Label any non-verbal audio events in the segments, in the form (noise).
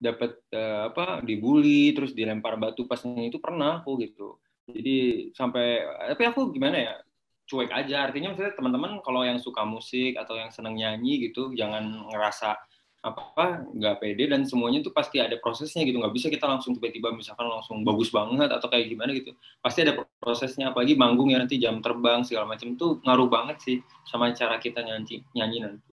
dapat uh, eh, apa dibully terus dilempar batu pas itu pernah aku gitu jadi sampai tapi aku gimana ya cuek aja artinya maksudnya teman-teman kalau yang suka musik atau yang seneng nyanyi gitu jangan ngerasa apa nggak pede dan semuanya itu pasti ada prosesnya gitu nggak bisa kita langsung tiba-tiba misalkan langsung bagus banget atau kayak gimana gitu pasti ada prosesnya apalagi manggung ya nanti jam terbang segala macam tuh ngaruh banget sih sama cara kita nyanyi nyanyi nanti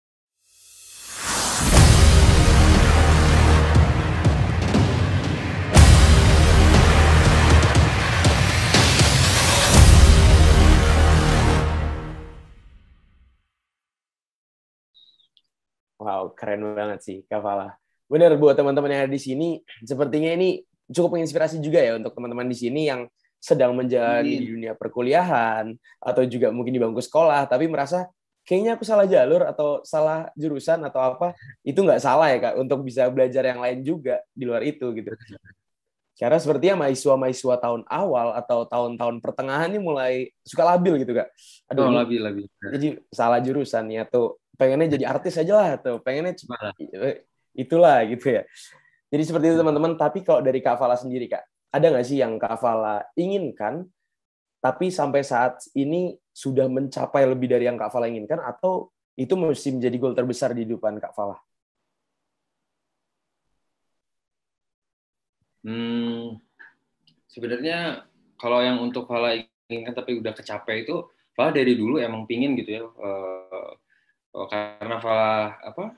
Wow, keren banget sih Kavala. Bener buat teman-teman yang ada di sini, sepertinya ini cukup menginspirasi juga ya untuk teman-teman di sini yang sedang menjalani di dunia perkuliahan atau juga mungkin di bangku sekolah tapi merasa kayaknya aku salah jalur atau salah jurusan atau apa itu nggak salah ya kak untuk bisa belajar yang lain juga di luar itu gitu karena sepertinya mahasiswa-mahasiswa tahun awal atau tahun-tahun pertengahan ini mulai suka labil gitu kak aduh oh, labil labil jadi salah jurusan ya tuh pengennya jadi artis aja lah atau pengennya cuma itulah gitu ya. Jadi seperti itu teman-teman. Tapi kalau dari Kak Fala sendiri Kak, ada nggak sih yang Kak Fala inginkan tapi sampai saat ini sudah mencapai lebih dari yang Kak Fala inginkan atau itu mesti menjadi gol terbesar di depan Kak Fala? Hmm, sebenarnya kalau yang untuk Fala inginkan tapi udah kecapai itu Fala dari dulu emang pingin gitu ya eh, oh, karena Fala apa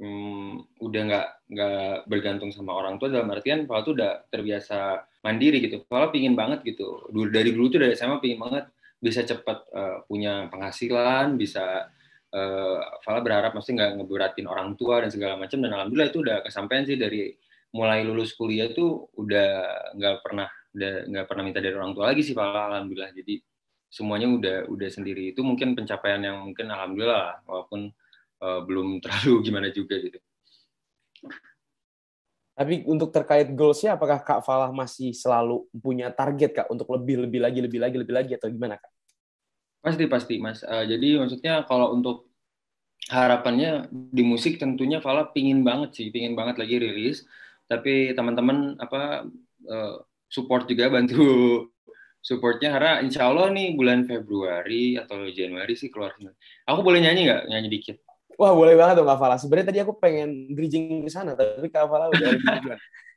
hmm, udah nggak nggak bergantung sama orang tua dalam artian Fala tuh udah terbiasa mandiri gitu Fala pingin banget gitu dulu dari dulu tuh dari SMA pingin banget bisa cepat uh, eh, punya penghasilan bisa uh, eh, Fala berharap pasti nggak ngeberatin orang tua dan segala macam dan alhamdulillah itu udah kesampaian sih dari mulai lulus kuliah tuh udah nggak pernah nggak pernah minta dari orang tua lagi sih Fala alhamdulillah jadi semuanya udah udah sendiri itu mungkin pencapaian yang mungkin alhamdulillah walaupun uh, belum (laughs) terlalu gimana juga gitu. Tapi untuk terkait goalsnya, apakah Kak Falah masih selalu punya target Kak untuk lebih lebih lagi lebih lagi lebih lagi atau gimana Kak? Pasti pasti Mas. Uh, jadi maksudnya kalau untuk harapannya di musik tentunya Falah pingin banget sih, pingin banget lagi rilis. Tapi teman-teman apa uh, support juga bantu supportnya karena insya Allah nih bulan Februari atau Januari sih keluar Aku boleh nyanyi nggak? Nyanyi dikit. Wah boleh banget dong Kavala. Sebenarnya tadi aku pengen bridging ke sana tapi Kavala udah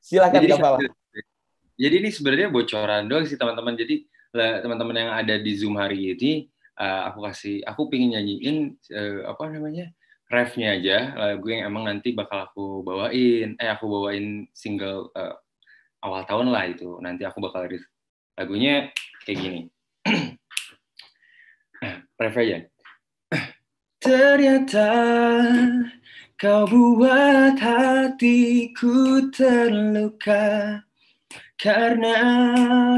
Silakan jadi, Kavala. Jadi ini sebenarnya bocoran doang sih teman-teman. Jadi teman-teman yang ada di Zoom hari ini eh, aku kasih aku pingin nyanyiin eh, apa namanya? refnya aja lagu yang emang nanti bakal aku bawain. Eh aku bawain single eh, awal tahun lah itu. Nanti aku bakal rilis Lagunya kayak gini. (clears throat) Nah, Refer aja. (clears throat) Ternyata kau buat hatiku terluka karena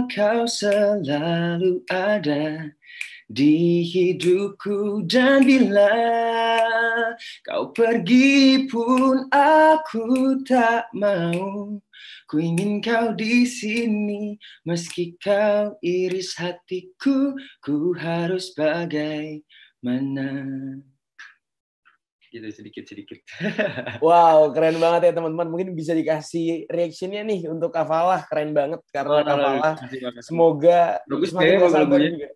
kau selalu ada di hidupku dan bila kau pergi pun aku tak mau ku ingin kau di sini meski kau iris hatiku ku harus bagaimana gitu sedikit sedikit. (laughs) wow, keren banget ya teman-teman. Mungkin bisa dikasih reactionnya nih untuk Kafalah, keren banget karena oh, Kafalah. Semoga bagus semakin ya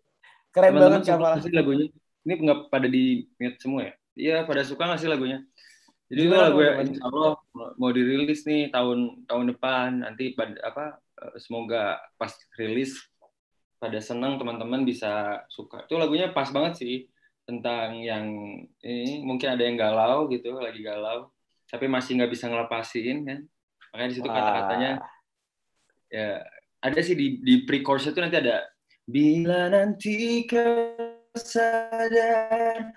Keren Teman -teman banget kapal. Sih lagunya. Ini nggak pada di mute semua ya? Iya, pada suka nggak sih lagunya? Jadi itu lagu ya, insya Allah mau dirilis nih tahun tahun depan nanti pada apa eh, semoga pas rilis pada senang teman-teman bisa suka. Itu lagunya pas banget sih tentang yang ini mungkin ada yang galau gitu lagi galau tapi masih nggak bisa ngelepasin kan makanya di situ kata-katanya ya ada sih di di pre-course itu nanti ada Bila nanti kau sadar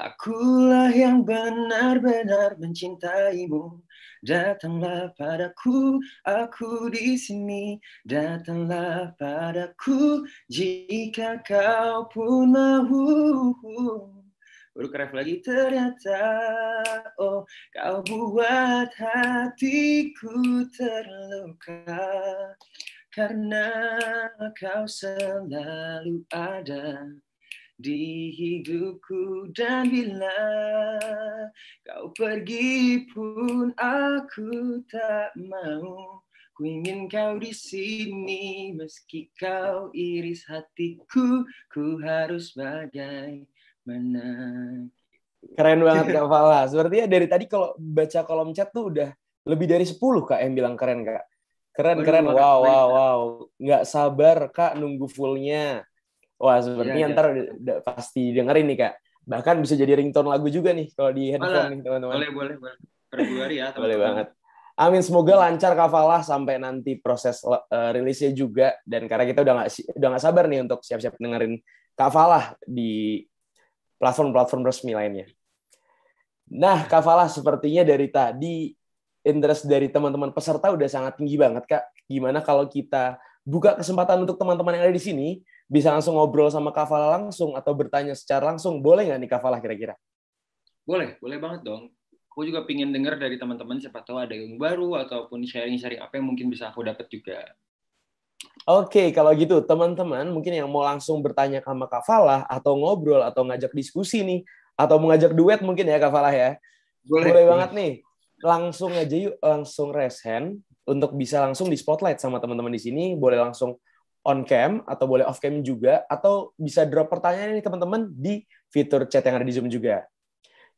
Akulah yang benar-benar mencintaimu. Datanglah padaku, aku di sini. Datanglah padaku jika kau pun mau. Berkeraf lagi ternyata, oh kau buat hatiku terluka karena kau selalu ada di hidupku dan bila kau pergi pun aku tak mau ku ingin kau di sini meski kau iris hatiku ku harus bagai mana keren banget kak Fala sepertinya dari tadi kalau baca kolom chat tuh udah lebih dari 10 kak yang bilang keren kak Keren, Waduh, keren. Wow, wow, wow. Nggak sabar, Kak, nunggu fullnya. Wah, sepertinya iya, iya. ntar iya. pasti dengerin nih, Kak. Bahkan bisa jadi ringtone lagu juga nih kalau di headphone nih, teman-teman. Boleh, boleh, boleh. hari ya, (laughs) teman-teman. Boleh banget. Amin, semoga lancar kafalah sampai nanti proses uh, rilisnya juga. Dan karena kita udah nggak udah nggak sabar nih untuk siap-siap dengerin kafalah di platform-platform resmi lainnya. Nah, kafalah sepertinya dari tadi interest dari teman-teman peserta udah sangat tinggi banget kak. Gimana kalau kita buka kesempatan untuk teman-teman yang ada di sini bisa langsung ngobrol sama Kavala langsung atau bertanya secara langsung boleh nggak nih Kavala kira-kira? Boleh, boleh banget dong. Aku juga pingin dengar dari teman-teman siapa tahu ada yang baru ataupun sharing-sharing apa yang mungkin bisa aku dapat juga. Oke, kalau gitu teman-teman mungkin yang mau langsung bertanya sama Kak Kavala atau ngobrol atau ngajak diskusi nih atau mengajak duet mungkin ya Kak Kavala ya. Boleh, boleh banget nih langsung aja yuk langsung raise hand untuk bisa langsung di spotlight sama teman-teman di sini boleh langsung on cam atau boleh off cam juga atau bisa drop pertanyaan nih teman-teman di fitur chat yang ada di Zoom juga.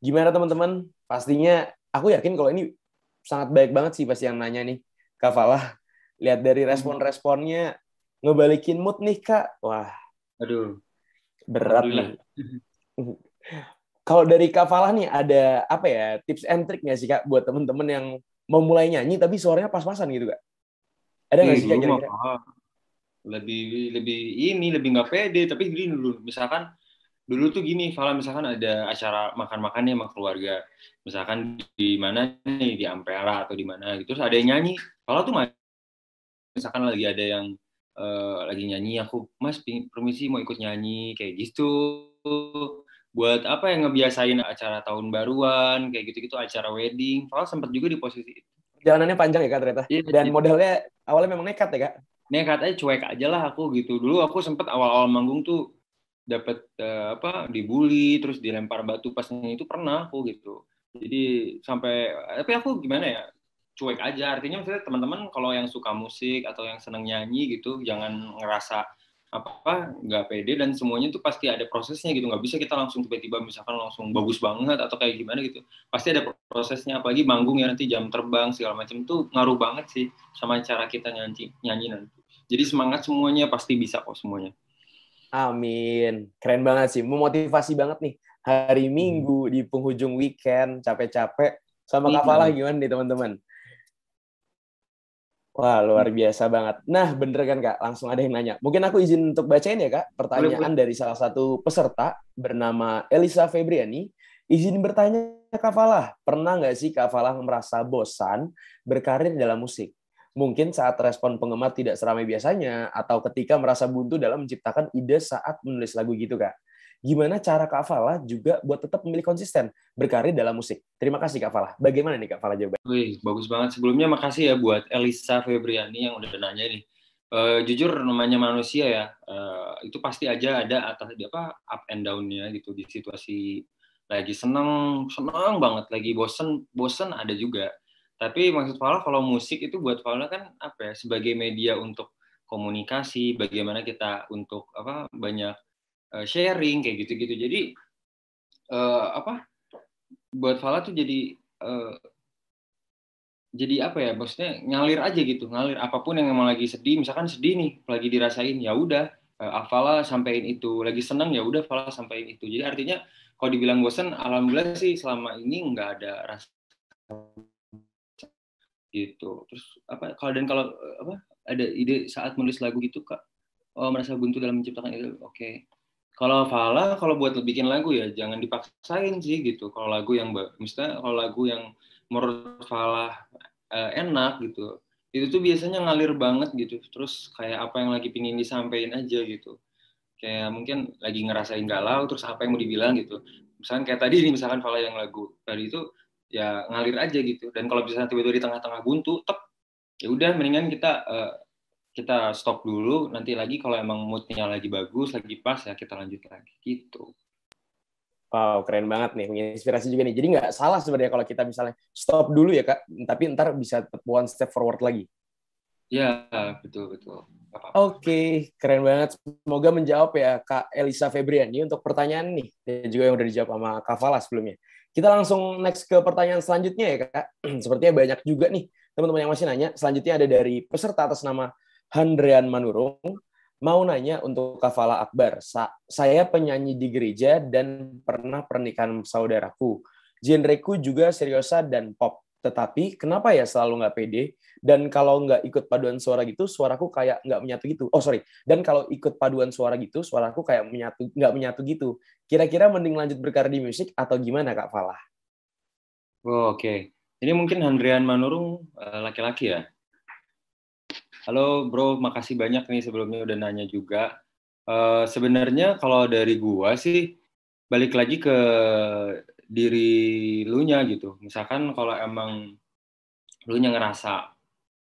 Gimana teman-teman? Pastinya aku yakin kalau ini sangat baik banget sih pasti yang nanya nih. Kak Falah, lihat dari hmm. respon-responnya ngebalikin mood nih Kak. Wah. Aduh. Berat nih. (laughs) kalau dari Kak Falah nih ada apa ya tips and trick nggak sih Kak buat temen-temen yang mau nyanyi tapi suaranya pas-pasan gitu Kak? Ada nggak iya sih Kak kira Lebih lebih ini lebih nggak pede tapi gini dulu misalkan dulu tuh gini Falah misalkan ada acara makan-makan sama keluarga misalkan di mana nih di Ampera atau di mana gitu terus ada yang nyanyi Falah tuh misalkan lagi ada yang uh, lagi nyanyi aku Mas permisi mau ikut nyanyi kayak gitu buat apa yang ngebiasain acara tahun baruan kayak gitu-gitu acara wedding soalnya sempat juga di posisi itu jalanannya panjang ya kak ternyata yeah, dan yeah. modalnya awalnya memang nekat ya kak nekat aja cuek aja lah aku gitu dulu aku sempat awal-awal manggung tuh dapat uh, eh, apa dibully terus dilempar batu pas itu pernah aku gitu jadi sampai tapi aku gimana ya cuek aja artinya maksudnya teman-teman kalau yang suka musik atau yang seneng nyanyi gitu jangan ngerasa apa nggak pede dan semuanya itu pasti ada prosesnya gitu nggak bisa kita langsung tiba-tiba misalkan langsung bagus banget atau kayak gimana gitu pasti ada prosesnya apalagi manggung ya nanti jam terbang segala macam tuh ngaruh banget sih sama cara kita nyanyi nyanyi nanti jadi semangat semuanya pasti bisa kok semuanya amin keren banget sih memotivasi banget nih hari hmm. minggu di penghujung weekend capek-capek sama kafalah hmm. gimana nih teman-teman Wah, luar hmm. biasa banget. Nah, bener kan Kak? Langsung ada yang nanya. Mungkin aku izin untuk bacain ya Kak, pertanyaan boleh, dari salah satu peserta bernama Elisa Febriani. Izin bertanya Kak Falah, pernah nggak sih Kak Falah merasa bosan berkarir dalam musik? Mungkin saat respon penggemar tidak seramai biasanya, atau ketika merasa buntu dalam menciptakan ide saat menulis lagu gitu Kak gimana cara Kak Fala juga buat tetap memilih konsisten berkarir dalam musik. Terima kasih Kak Fala. Bagaimana nih Kak Fala jawab? Wih, bagus banget. Sebelumnya makasih ya buat Elisa Febriani yang udah nanya nih. Uh, jujur namanya manusia ya uh, itu pasti aja ada atas apa up and downnya gitu di situasi lagi seneng seneng banget lagi bosen bosen ada juga tapi maksud Fala kalau musik itu buat Fala kan apa ya sebagai media untuk komunikasi bagaimana kita untuk apa banyak Eh, sharing kayak gitu-gitu. Jadi uh, apa buat Fala tuh jadi uh, jadi apa ya maksudnya ngalir aja gitu ngalir apapun yang emang lagi sedih misalkan sedih nih lagi dirasain ya udah uh, sampein itu lagi seneng ya udah Fala sampein itu jadi artinya kalau dibilang bosen alhamdulillah sih selama ini nggak ada rasa gitu terus apa kalau dan kalau apa ada ide saat menulis lagu gitu kak oh, merasa buntu dalam menciptakan itu oke okay kalau Fala, kalau buat bikin lagu ya jangan dipaksain sih gitu. Kalau lagu yang misalnya kalau lagu yang menurut Fala uh, eh, enak gitu, itu tuh biasanya ngalir banget gitu. Terus kayak apa yang lagi pingin disampaikan aja gitu. Kayak mungkin lagi ngerasain galau, terus apa yang mau dibilang gitu. Misalkan kayak tadi ini misalkan Fala yang lagu tadi itu ya ngalir aja gitu. Dan kalau misalnya tiba-tiba di tengah-tengah buntu, tep, ya udah mendingan kita uh, kita stop dulu nanti lagi kalau emang moodnya lagi bagus lagi pas ya kita lanjut lagi gitu Wow, keren banget nih, inspirasi juga nih. Jadi nggak salah sebenarnya kalau kita misalnya stop dulu ya kak, tapi ntar bisa one step forward lagi. Ya, betul betul. Oke, okay, keren banget. Semoga menjawab ya Kak Elisa Febrian ini untuk pertanyaan nih dan juga yang udah dijawab sama Kak Fala sebelumnya. Kita langsung next ke pertanyaan selanjutnya ya Kak. (clears throat) Sepertinya banyak juga nih teman-teman yang masih nanya. Selanjutnya ada dari peserta atas nama Handrian Manurung mau nanya untuk Kafala Akbar. Sa saya penyanyi di gereja dan pernah pernikahan saudaraku. Genreku juga seriosa dan pop. Tetapi kenapa ya selalu nggak pede? Dan kalau nggak ikut paduan suara gitu, suaraku kayak nggak menyatu gitu. Oh sorry. Dan kalau ikut paduan suara gitu, suaraku kayak menyatu nggak menyatu gitu. Kira-kira mending lanjut berkarya di musik atau gimana Kak Falah? Oh, Oke. Okay. Jadi mungkin Handrian Manurung eh, laki-laki ya? Halo bro, makasih banyak nih sebelumnya udah nanya juga. Uh, Sebenarnya kalau dari gua sih balik lagi ke diri lu nya gitu. Misalkan kalau emang lu nya ngerasa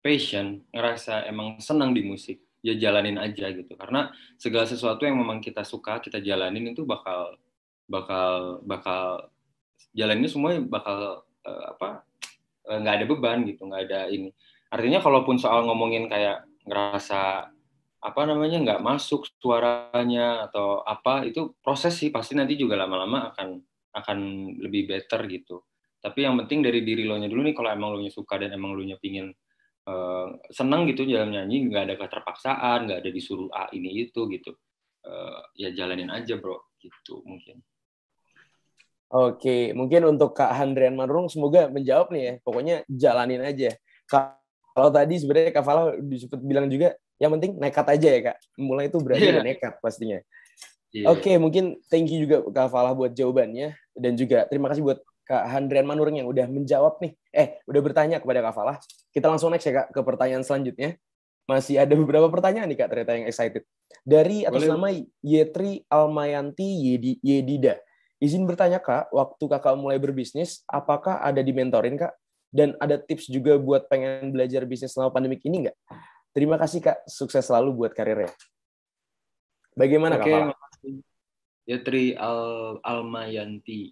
passion, ngerasa emang senang di musik, ya jalanin aja gitu. Karena segala sesuatu yang memang kita suka, kita jalanin itu bakal bakal bakal jalaninnya semua bakal uh, apa eh, nggak ada beban gitu, nggak ada ini artinya kalaupun soal ngomongin kayak ngerasa apa namanya nggak masuk suaranya atau apa itu proses sih pasti nanti juga lama-lama akan akan lebih better gitu tapi yang penting dari diri lo nya dulu nih kalau emang lo nya suka dan emang lo nya pingin uh, seneng gitu jalan nyanyi nggak ada keterpaksaan nggak ada disuruh ah, ini itu gitu uh, ya jalanin aja bro gitu mungkin Oke, mungkin untuk Kak Handrian Marung semoga menjawab nih ya. Pokoknya jalanin aja. Kak kalau tadi sebenarnya Kak Fala disebut bilang juga yang penting nekat aja ya Kak. Mulai itu berani yeah. dan iya. nekat pastinya. Yeah. Oke, okay, mungkin thank you juga Kak Fala buat jawabannya dan juga terima kasih buat Kak Handrian Manuring yang udah menjawab nih. Eh, udah bertanya kepada Kak Fala. Kita langsung next ya Kak ke pertanyaan selanjutnya. Masih ada beberapa pertanyaan nih Kak ternyata yang excited. Dari atas Boleh. nama Yetri Almayanti Yedi, Yedida. Izin bertanya Kak, waktu Kakak mulai berbisnis, apakah ada dimentorin Kak? Dan ada tips juga buat pengen belajar bisnis selama pandemik ini nggak? Terima kasih Kak, sukses selalu buat karirnya. Bagaimana okay. Kak? Yatri Al Almayanti.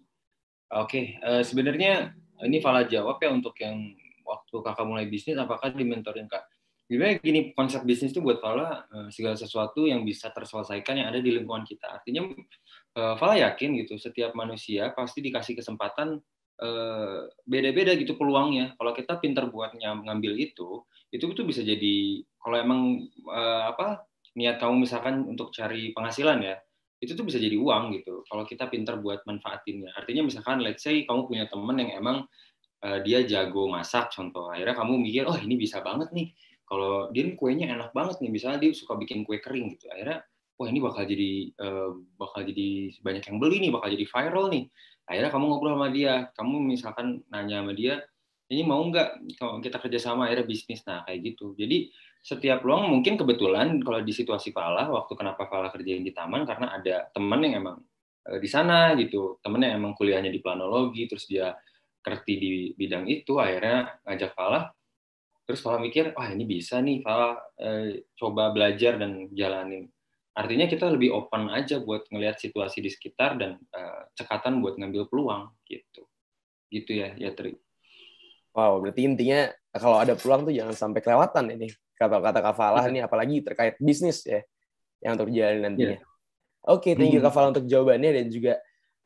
Oke, okay. uh, eh, sebenarnya ini Fala jawab ya untuk yang waktu kakak mulai bisnis, apakah di dimentorin kak? Sebenarnya gini, konsep bisnis itu buat Fala uh, segala sesuatu yang bisa terselesaikan yang ada di lingkungan kita. Artinya uh, Fala yakin gitu, setiap manusia pasti dikasih kesempatan Eh, beda-beda gitu peluangnya. Kalau kita pintar buatnya ngambil itu, itu itu bisa jadi kalau emang uh, apa niat kamu misalkan untuk cari penghasilan ya, itu tuh bisa jadi uang gitu. Kalau kita pintar buat manfaatinnya. Artinya misalkan let's say kamu punya teman yang emang uh, dia jago masak contoh. Akhirnya kamu mikir, "Oh, ini bisa banget nih. Kalau dia kuenya enak banget nih, misalnya dia suka bikin kue kering gitu." Akhirnya, "Wah, ini bakal jadi uh, bakal jadi banyak yang beli nih, bakal jadi viral nih." akhirnya kamu ngobrol sama dia kamu misalkan nanya sama dia ini mau nggak kalau kita kerjasama akhirnya bisnis nah kayak gitu jadi setiap peluang mungkin kebetulan kalau di situasi Fala waktu kenapa Fala kerjain di taman karena ada teman yang emang e, di sana gitu teman yang emang kuliahnya di planologi terus dia kerti di bidang itu akhirnya ngajak Fala terus Fala mikir wah ini bisa nih Fala e, eh, coba belajar dan jalanin artinya kita lebih open aja buat ngelihat situasi di sekitar dan uh, cekatan buat ngambil peluang gitu gitu ya ya Tri wow berarti intinya kalau ada peluang tuh jangan sampai kelewatan ini kata kata kafalah ini apalagi terkait bisnis ya yang terjadi nantinya yeah. oke okay, thank you hmm. kafalah untuk jawabannya dan juga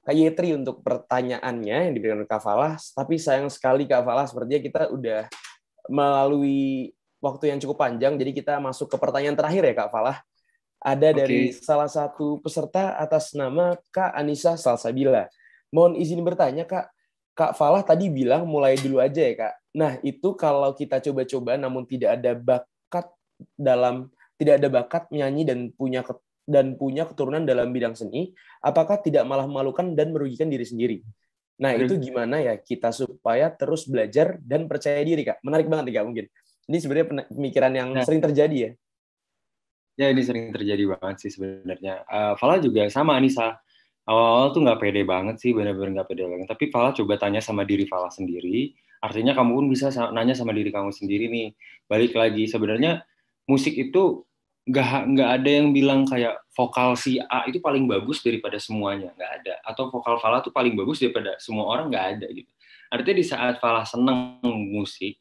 Kak Yetri untuk pertanyaannya yang diberikan Kak Fala. tapi sayang sekali Kak Fala, sepertinya kita udah melalui waktu yang cukup panjang, jadi kita masuk ke pertanyaan terakhir ya Kak Falah ada okay. dari salah satu peserta atas nama Kak Anissa Salsabila. Mohon izin bertanya Kak, Kak Falah tadi bilang mulai dulu aja ya Kak. Nah itu kalau kita coba-coba namun tidak ada bakat dalam tidak ada bakat menyanyi dan punya dan punya keturunan dalam bidang seni, apakah tidak malah malukan dan merugikan diri sendiri? Nah itu gimana ya kita supaya terus belajar dan percaya diri Kak? Menarik banget nih Kak mungkin. Ini sebenarnya pemikiran yang nah. sering terjadi ya. Ya ini sering terjadi banget sih sebenarnya. Uh, eh, Fala juga sama Anissa. Awal-awal tuh nggak pede banget sih, benar-benar nggak pede banget. Tapi Fala coba tanya sama diri Fala sendiri. Artinya kamu pun bisa nanya sama diri kamu sendiri nih. Balik lagi sebenarnya musik itu nggak nggak ada yang bilang kayak vokal si A itu paling bagus daripada semuanya nggak ada atau vokal Fala tuh paling bagus daripada semua orang nggak ada gitu artinya di saat Fala seneng musik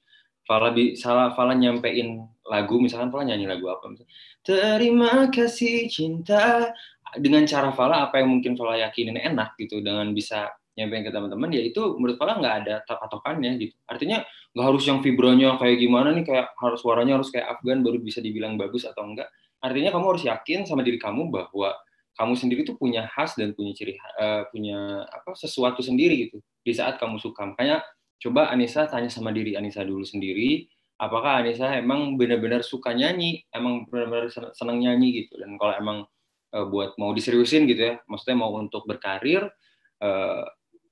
Fala bi, salah Fala nyampein lagu misalkan Fala nyanyi lagu apa misalkan, terima kasih cinta dengan cara Fala apa yang mungkin yakin ini enak gitu dengan bisa nyampein ke teman-teman ya itu menurut Fala nggak ada patokannya gitu artinya nggak harus yang vibronya kayak gimana nih kayak harus suaranya harus kayak Afgan baru bisa dibilang bagus atau enggak artinya kamu harus yakin sama diri kamu bahwa kamu sendiri tuh punya khas dan punya ciri uh, punya apa sesuatu sendiri gitu di saat kamu suka makanya Coba Anissa tanya sama diri Anissa dulu sendiri, apakah Anissa emang benar-benar suka nyanyi, emang benar-benar senang nyanyi gitu. Dan kalau emang e, buat mau diseriusin gitu ya, maksudnya mau untuk berkarir, e,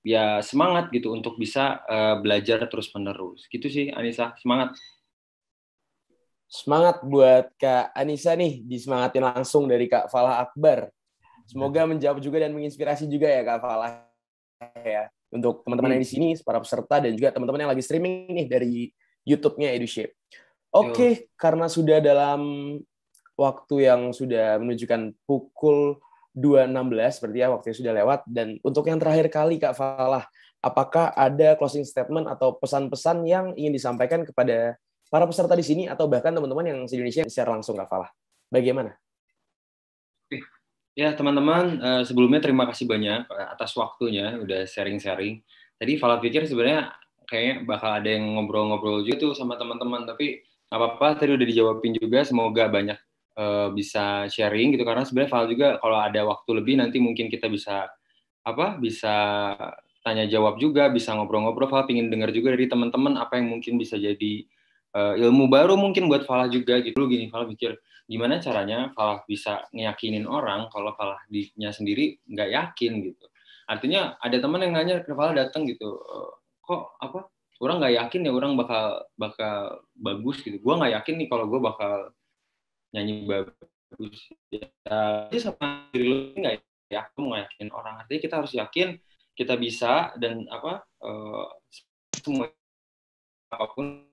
ya semangat gitu untuk bisa e, belajar terus-menerus. Gitu sih Anissa, semangat. Semangat buat Kak Anissa nih, disemangatin langsung dari Kak Falah Akbar. Iya. Semoga menjawab juga dan menginspirasi juga ya Kak Falah ya untuk teman-teman hmm. yang di hmm. sini, para peserta dan juga teman-teman yang lagi streaming nih dari YouTube-nya EduShape. Oke, okay, karena sudah dalam waktu yang sudah menunjukkan pukul 2.16 berarti ya waktunya sudah lewat dan untuk yang terakhir kali Kak Falah, apakah ada closing statement atau pesan-pesan yang ingin disampaikan kepada para peserta di sini atau bahkan teman-teman yang di Indonesia secara langsung Kak Falah? Bagaimana? Ya, teman-teman, eh, sebelumnya terima kasih banyak eh, atas waktunya udah sharing-sharing. Tadi Fala pikir sebenarnya kayaknya bakal ada yang ngobrol-ngobrol juga tuh sama teman-teman, tapi nggak apa-apa, tadi udah dijawabin juga, semoga banyak eh, bisa sharing gitu, karena sebenarnya Fala juga kalau ada waktu lebih nanti mungkin kita bisa apa bisa tanya jawab juga bisa ngobrol-ngobrol Fala ingin dengar juga dari teman-teman apa yang mungkin bisa jadi ilmu baru mungkin buat Fala juga gitu gini Fala pikir gimana caranya Falah bisa ngeyakinin orang kalau Falah dinya sendiri nggak yakin gitu artinya ada teman yang nanya ke Falah datang gitu eh, kok apa orang nggak yakin ya orang bakal bakal bagus gitu gue nggak yakin nih kalau gue bakal nyanyi bagus ya sama diri lu nggak ya aku mau yakin orang artinya kita harus yakin kita bisa dan apa uh, semua apapun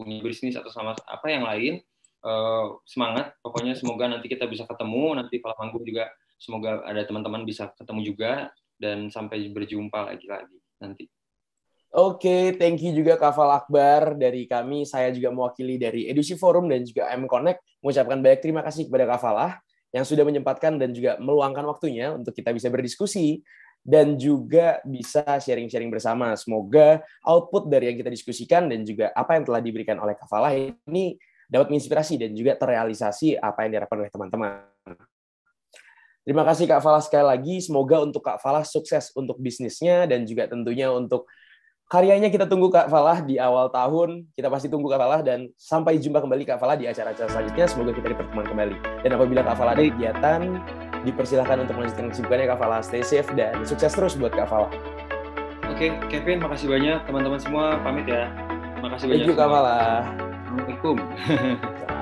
punya bisnis atau sama apa yang lain eh, semangat pokoknya semoga nanti kita bisa ketemu nanti kalau manggung juga semoga ada teman-teman bisa ketemu juga dan sampai berjumpa lagi lagi nanti Oke, okay, thank you juga Kafal Akbar dari kami. Saya juga mewakili dari Edusi Forum dan juga M Connect mengucapkan banyak terima kasih kepada Kafalah yang sudah menyempatkan dan juga meluangkan waktunya untuk kita bisa berdiskusi dan juga bisa sharing-sharing bersama. Semoga output dari yang kita diskusikan dan juga apa yang telah diberikan oleh Kafalah ini dapat menginspirasi dan juga terrealisasi apa yang diharapkan oleh teman-teman. Terima kasih Kak Falah sekali lagi. Semoga untuk Kak Falah sukses untuk bisnisnya dan juga tentunya untuk karyanya kita tunggu Kak Falah di awal tahun. Kita pasti tunggu Kak Falah dan sampai jumpa kembali Kak Falah di acara-acara selanjutnya. Semoga kita dipertemukan kembali. Dan apabila Kak Falah ada kegiatan, dipersilahkan untuk melanjutkan kesibukannya Kak Falah. Stay safe dan sukses terus buat Kak Falah. Oke, Kevin, makasih banyak. Teman-teman semua pamit ya. Makasih banyak. Thank you, Kak Falah. Assalamualaikum. (laughs)